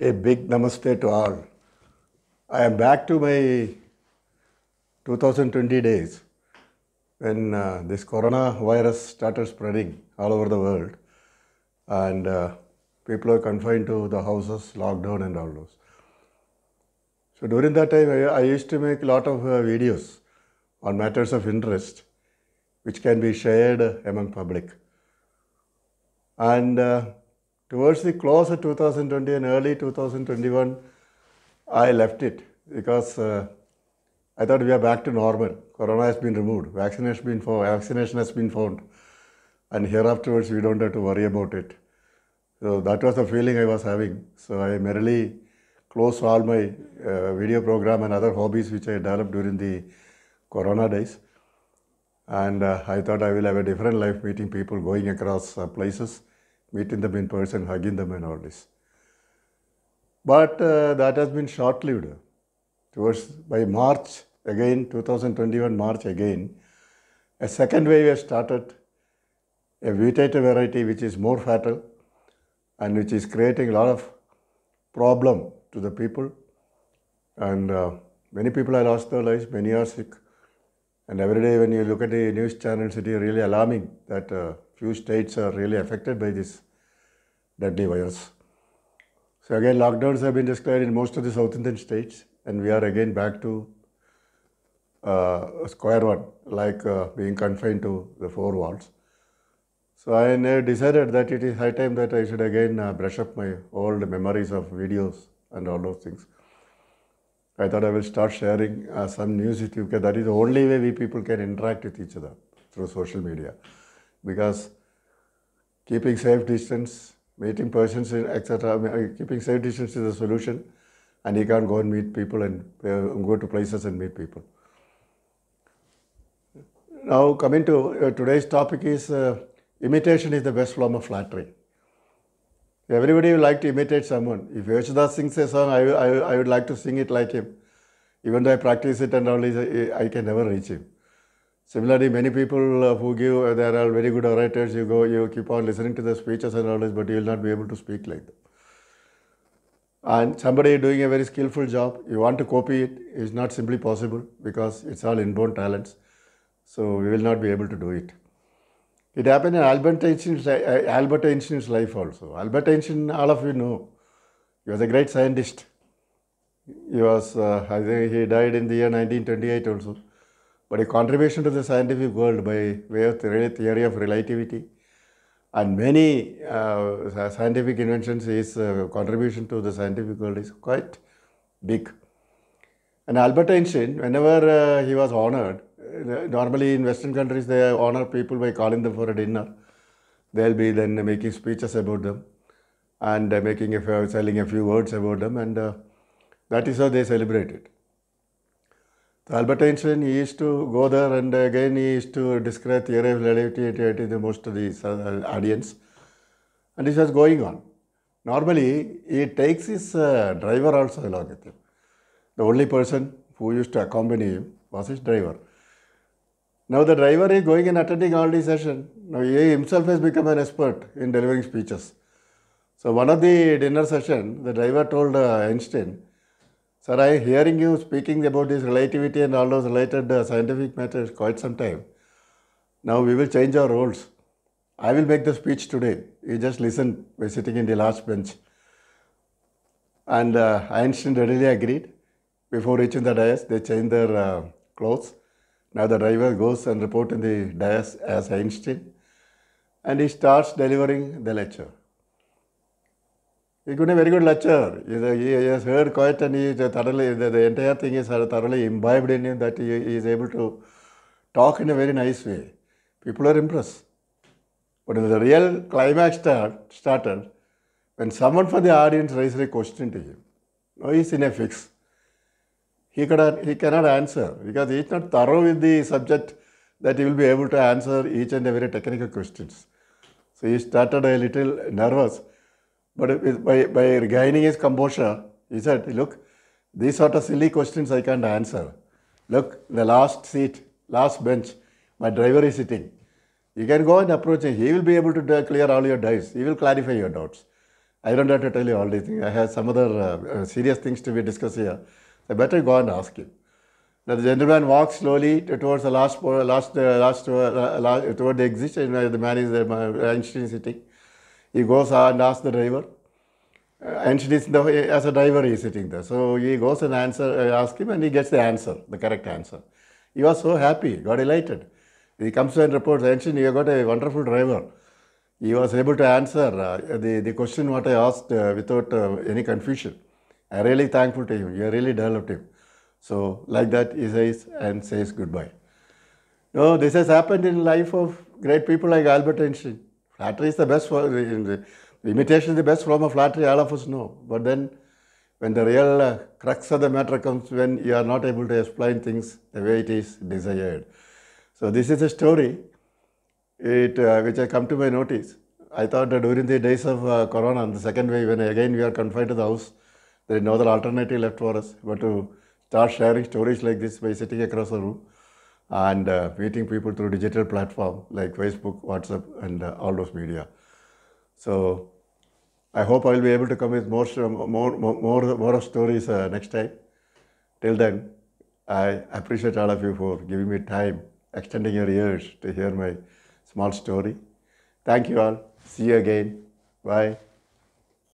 A big namaste to all. I am back to my 2020 days when uh, this coronavirus started spreading all over the world and uh, people were confined to the houses, lockdown and all those. So during that time, I, I used to make a lot of uh, videos on matters of interest which can be shared among public. And uh, Towards the close of 2020 and early 2021, I left it because uh, I thought we are back to normal. Corona has been removed. Vaccination has been found. Vaccination has been found, and hereafterwards we don't have to worry about it. So that was the feeling I was having. So I merely closed all my uh, video program and other hobbies which I developed during the Corona days. And uh, I thought I will have a different life, meeting people, going across uh, places meeting them in person, hugging them and all this. But uh, that has been short-lived. Towards by March again, 2021 March again, a second wave has started, a mutated variety which is more fatal and which is creating a lot of problem to the people. And uh, many people have lost their lives, many are sick. And every day when you look at the news channels, it is really alarming that uh, few states are really affected by this deadly virus. So again, lockdowns have been declared in most of the South Indian states, and we are again back to uh, square one, like uh, being confined to the four walls. So I decided that it is high time that I should again uh, brush up my old memories of videos and all those things. I thought I will start sharing uh, some news with you because that is the only way we people can interact with each other through social media because keeping safe distance, meeting persons, etc., uh, keeping safe distance is the solution, and you can't go and meet people and uh, go to places and meet people. Now, coming to uh, today's topic is uh, imitation is the best form of flattery. Everybody would like to imitate someone. If Yashoda sings a song, I, I, I would like to sing it like him. Even though I practice it and all, I can never reach him. Similarly, many people uh, who give, uh, there are very good orators, you go, you keep on listening to the speeches and all this, but you will not be able to speak like them. And somebody doing a very skillful job, you want to copy it, is not simply possible because it's all inborn talents. So we will not be able to do it. It happened in Albert Einstein's, uh, Albert Einstein's life also. Albert Einstein, all of you know, he was a great scientist. He was, uh, I think he died in the year 1928 also but a contribution to the scientific world by way of the theory of relativity and many uh, scientific inventions his uh, contribution to the scientific world is quite big and albert einstein whenever uh, he was honored uh, normally in western countries they honor people by calling them for a dinner they'll be then making speeches about them and uh, making a selling a few words about them and uh, that is how they celebrate it Albert Einstein he used to go there and again he used to describe theory of relativity to most of the audience. And this was going on. Normally, he takes his uh, driver also along with him. The only person who used to accompany him was his driver. Now the driver is going and attending all these sessions. Now he himself has become an expert in delivering speeches. So one of the dinner session, the driver told uh, Einstein, Sir, I hearing you speaking about this relativity and all those related uh, scientific matters quite some time. Now we will change our roles. I will make the speech today. You just listen. We're sitting in the last bench. And uh, Einstein readily agreed. Before reaching the dais, they changed their uh, clothes. Now the driver goes and reports in the dais as Einstein. And he starts delivering the lecture. He could a very good lecture. He has heard quite and he thoroughly, the, entire thing is thoroughly imbibed in him that he, is able to talk in a very nice way. People are impressed. But the real climax start, started when someone from the audience raised a question to him. Now he is in a fix. He, could, he cannot answer because he is not thorough with the subject that he will be able to answer each and every technical questions. So he started a little nervous. But by, by regaining his composure, he said, look, these sort of silly questions I can't answer. Look, the last seat, last bench, my driver is sitting. You can go and approach him. He will be able to clear all your doubts. He will clarify your doubts. I don't have to tell you all these things. I have some other uh, uh serious things to be discussed here. So better go and ask him. Now the gentleman walks slowly towards the last, last, uh, last, uh, last toward the exit, and the man is there, uh, Einstein is sitting. He goes ah, and asks the driver, uh, and is the, as a driver he is sitting there. So he goes and answer, uh, asks him and he gets the answer, the correct answer. He was so happy, got elated. He comes and reports, Anshin, you got a wonderful driver. He was able to answer uh, the, the question what I asked uh, without uh, any confusion. I'm really thankful to him. You really developed him. So like that he says and says goodbye. No, this has happened in life of great people like Albert Einstein. Flattery is the best form. The, imitation is the best form of flattery, all of us know. But then, when the real uh, crux of the matter comes, when you are not able to explain things the way it is desired. So, this is a story it, uh, which I come to my notice. I thought that during the days of uh, Corona, the second wave, when again we are confined to the house, there is no other alternative left for us but to start sharing stories like this by sitting across the room and uh, meeting people through digital platform like Facebook, WhatsApp, and uh, all those media. So I hope I'll be able to come with more more more more stories uh, next time. Till then, I appreciate all of you for giving me time, extending your ears to hear my small story. Thank you all. See you again. Bye.